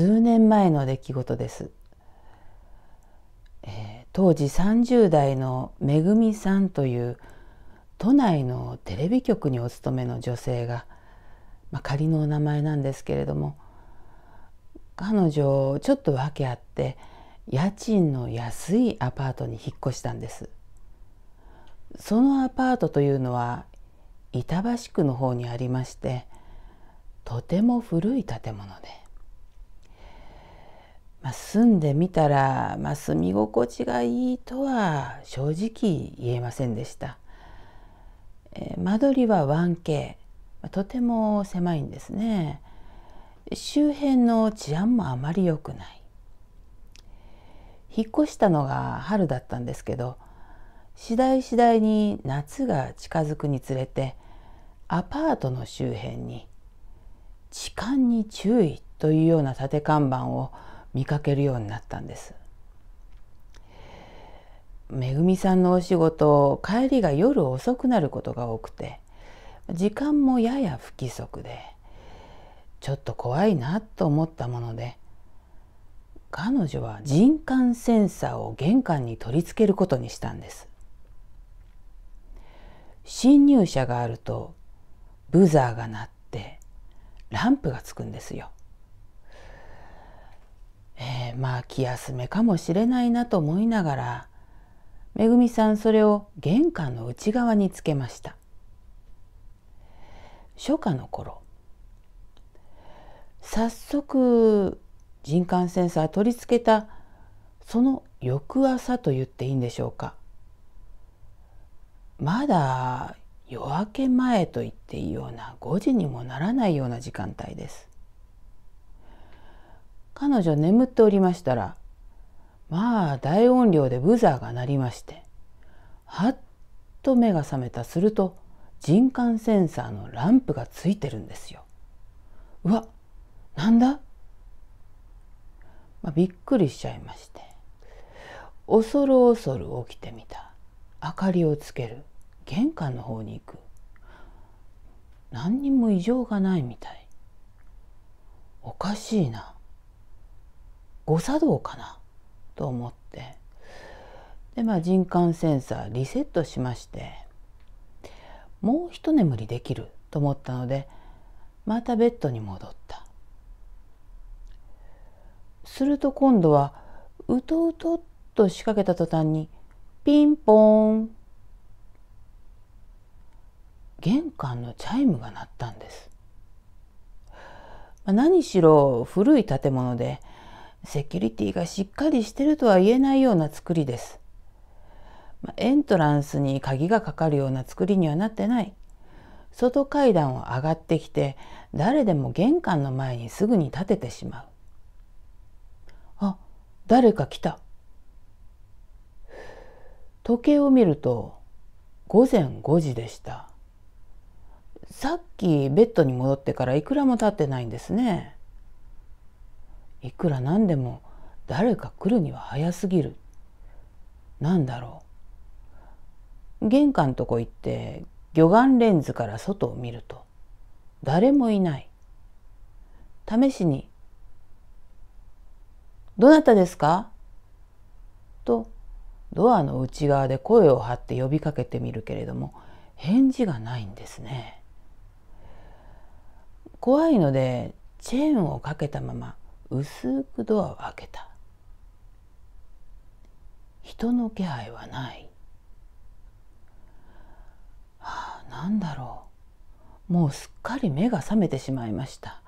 数年前の出来事です、えー、当時30代のめぐみさんという都内のテレビ局にお勤めの女性が、まあ、仮のお名前なんですけれども彼女ちょっと訳あって家賃の安いアパートに引っ越したんですそのアパートというのは板橋区の方にありましてとても古い建物でまあ、住んでみたら、まあ、住み心地がいいとは正直言えませんでした、えー、間取りは 1K とても狭いんですね周辺の治安もあまり良くない引っ越したのが春だったんですけど次第次第に夏が近づくにつれてアパートの周辺に「痴漢に注意」というような立て看板を見かけるようになったんです。めぐみさんのお仕事帰りが夜遅くなることが多くて時間もやや不規則でちょっと怖いなと思ったもので彼女は人感センサーを玄関に取り付けることにしたんです侵入者があるとブザーが鳴ってランプがつくんですよまあ気休めかもしれないなと思いながらめぐみさんそれを玄関の内側につけました初夏の頃早速人感センサー取り付けたその翌朝と言っていいんでしょうかまだ夜明け前と言っていいような5時にもならないような時間帯です彼女眠っておりましたらまあ大音量でブザーが鳴りましてはっと目が覚めたすると人感センサーのランプがついてるんですよ。うわなんだ、まあ、びっくりしちゃいまして恐る恐る起きてみた明かりをつける玄関の方に行く何にも異常がないみたいおかしいな誤作動かなと思ってで、まあ、人感センサーリセットしましてもう一眠りできると思ったのでまたベッドに戻ったすると今度はうとうとっと仕掛けた途端にピンポーン玄関のチャイムが鳴ったんです何しろ古い建物でセキュリティがしっかりしてるとは言えないような作りです。エントランスに鍵がかかるような作りにはなってない。外階段を上がってきて誰でも玄関の前にすぐに立ててしまう。あ、誰か来た。時計を見ると午前5時でした。さっきベッドに戻ってからいくらも経ってないんですね。いくらなんでも誰か来るには早すぎるなんだろう玄関とこ行って魚眼レンズから外を見ると誰もいない試しに「どなたですか?」とドアの内側で声を張って呼びかけてみるけれども返事がないんですね。怖いのでチェーンをかけたまま薄くドアを開けた人の気配はない、はあ何だろうもうすっかり目が覚めてしまいました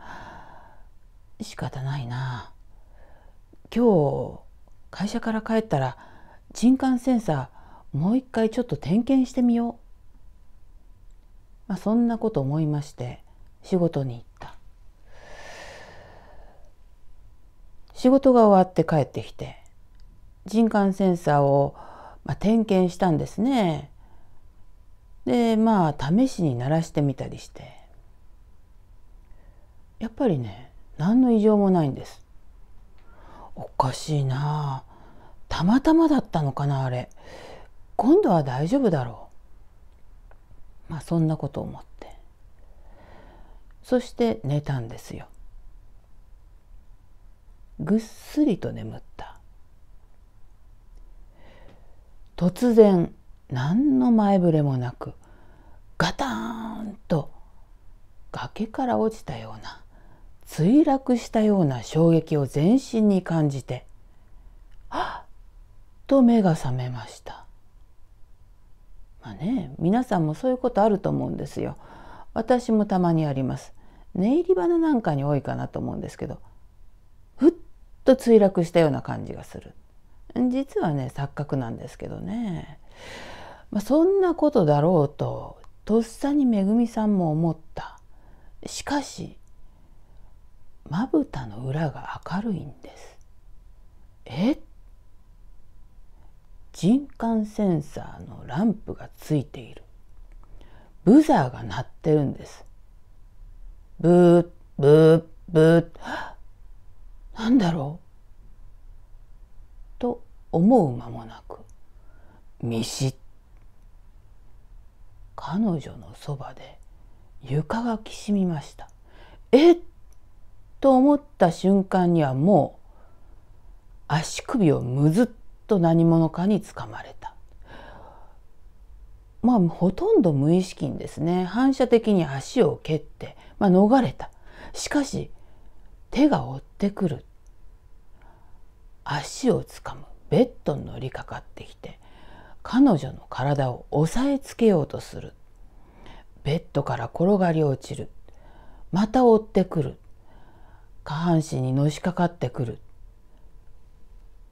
仕方ないな今日会社から帰ったら人感センサーもう一回ちょっと点検してみよう、まあ、そんなこと思いまして仕事に行った仕事が終わって帰ってきて人感センサーを、まあ、点検したんですね。でまあ試しに鳴らしてみたりしてやっぱりね何の異常もないんです。おかしいなたまたまだったのかなあれ今度は大丈夫だろうまあそんなこと思ってそして寝たんですよぐっすりと眠った突然何の前触れもなくガターンと崖から落ちたような墜落したような衝撃を全身に感じてあっと目が覚めました。まあね皆さんもそういうことあると思うんですよ。私もたまにあります。寝入り花なんかに多いかなと思うんですけどと墜落したような感じがする実はね錯覚なんですけどね、まあ、そんなことだろうととっさにめぐみさんも思ったしかしまぶたの裏が明るいんですえ人感センサーのランプがついているブザーが鳴ってるんですブーブーブーなんだろうと思う間もなく見知彼女のそばで床がきしみました。えっと思った瞬間にはもう足首をむずっと何者かにつかまれた。まあほとんど無意識にですね反射的に足を蹴って、まあ、逃れた。しかし手が追ってくる足をつかむベッドに乗りかかってきて彼女の体を押さえつけようとするベッドから転がり落ちるまた追ってくる下半身にのしかかってくる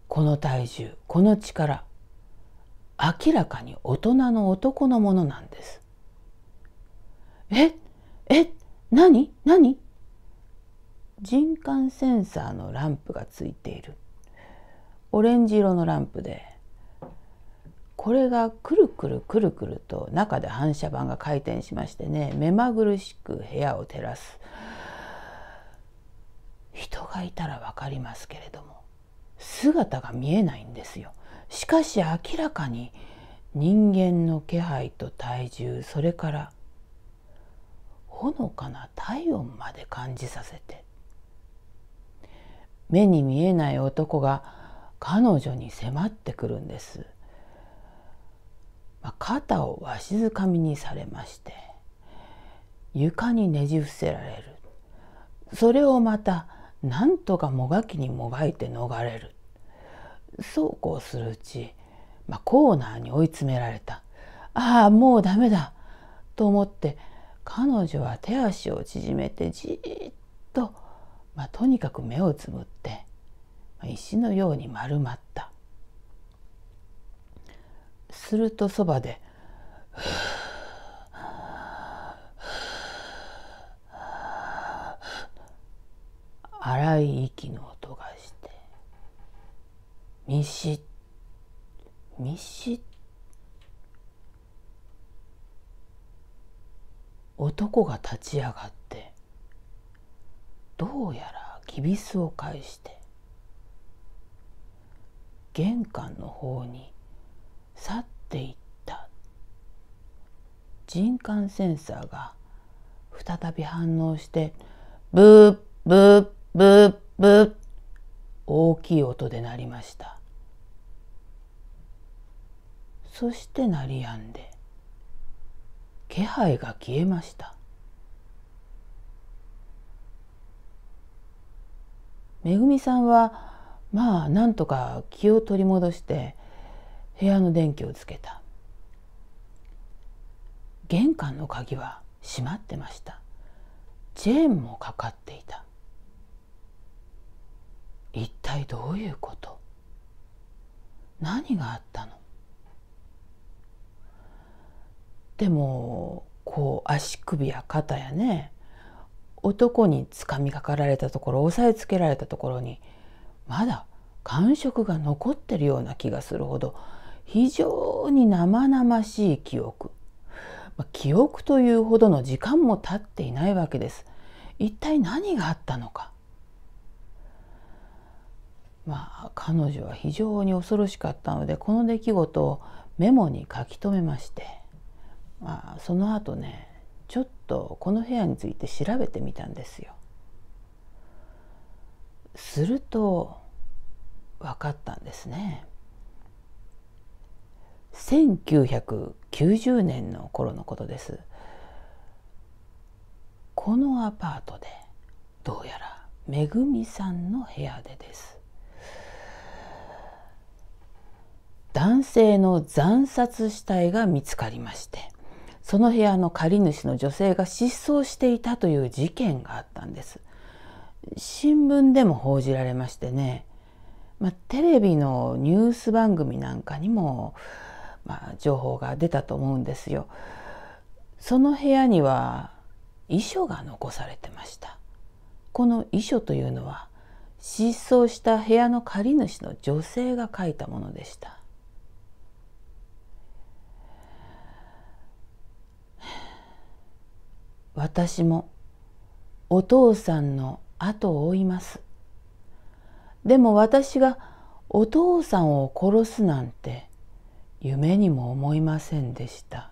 この体重この力明らかに大人の男のものなんです。ええ何何人感センサーのランプがついているオレンジ色のランプでこれがくるくるくるくると中で反射板が回転しましてね目まぐるしく部屋を照らす人がいたら分かりますけれども姿が見えないんですよしかし明らかに人間の気配と体重それからほのかな体温まで感じさせて目に見えない男が彼女に迫ってくるんです。まあ、肩をわしづかみにされまして床にねじ伏せられるそれをまたなんとかもがきにもがいて逃れるそうこうするうち、まあ、コーナーに追い詰められたああもうダメだと思って彼女は手足を縮めてじっとまあ、とにかく目をつぶって、まあ、石のように丸まったするとそばで荒い息の音がしてミシッミシッ男が立ち上がってどうやらきびすを返して玄関の方に去っていった人感センサーが再び反応してブーブーブーブー大きい音で鳴りましたそして鳴りやんで気配が消えましためぐみさんはまあなんとか気を取り戻して部屋の電気をつけた玄関の鍵は閉まってましたチェーンもかかっていた一体どういうこと何があったのでもこう足首や肩やね男につかみかかられたところ押さえつけられたところにまだ感触が残ってるような気がするほど非常に生々しい記憶、まあ、記憶というほどの時間も経っていないわけです一体何があったのかまあ彼女は非常に恐ろしかったのでこの出来事をメモに書き留めまして、まあ、その後ねちょっとこの部屋について調べてみたんですよ。すると分かったんですね。1990年の頃のことです。このアパートでどうやらめぐみさんの部屋でです。男性の惨殺死体が見つかりましてその部屋の借主の女性が失踪していたという事件があったんです新聞でも報じられましてね、まあ、テレビのニュース番組なんかにも、まあ、情報が出たと思うんですよその部屋には遺書が残されてましたこの遺書というのは失踪した部屋の借り主の女性が書いたものでした私もお父さんの後を追います。でも私がお父さんを殺すなんて夢にも思いませんでした。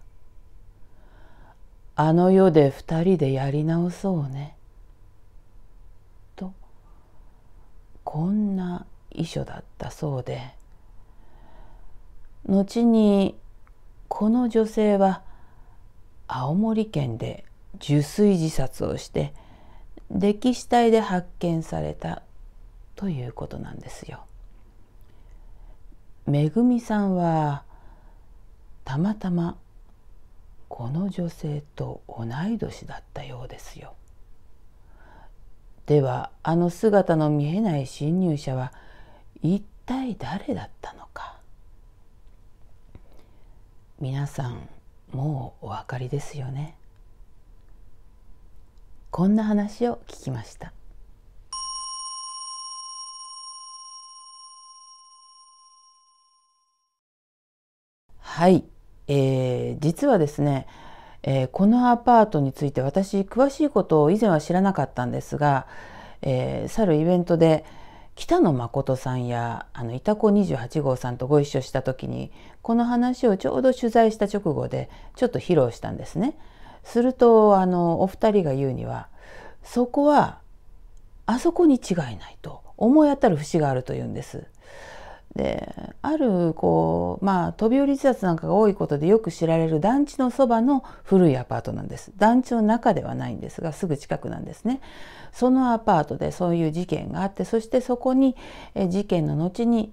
あの世で二人でやり直そうね。とこんな遺書だったそうで後にこの女性は青森県で受水自殺をして溺死体で発見されたということなんですよ。めぐみさんはたまたまこの女性と同い年だったようですよ。ではあの姿の見えない侵入者は一体誰だったのか皆さんもうお分かりですよね。こんな話を聞きましたはい、えー、実はですね、えー、このアパートについて私詳しいことを以前は知らなかったんですが、えー、去るイベントで北野誠さんやあのいた28号さんとご一緒した時にこの話をちょうど取材した直後でちょっと披露したんですね。するとあのお二人が言うにはそこはあそこに違いないと思い当たる節があるというんです。であるこうまあ飛び降り自殺なんかが多いことでよく知られる団地のそばの古いアパートなんです団地の中ではないんですがすぐ近くなんですねそのアパートでそういう事件があってそしてそこに事件の後に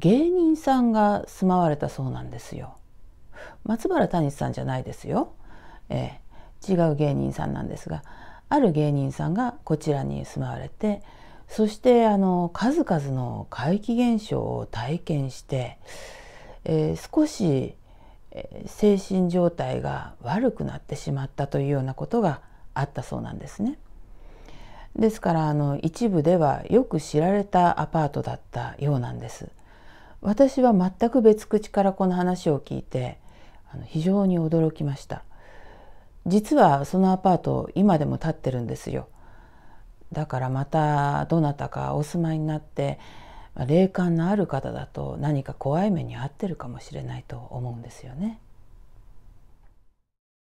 芸人さんが住まわれたそうなんですよ松原谷さんじゃないですよえー、違う芸人さんなんですがある芸人さんがこちらに住まわれてそしてあの数々の怪奇現象を体験して、えー、少し精神状態が悪くなってしまったというようなことがあったそうなんですね。ですからあの一部ではよく知られたアパートだったようなんです。私は全く別口からこの話を聞いてあの非常に驚きました。実はそのアパート今でも建ってるんですよだからまたどなたかお住まいになって霊感のある方だと何か怖い目に遭ってるかもしれないと思うんですよね。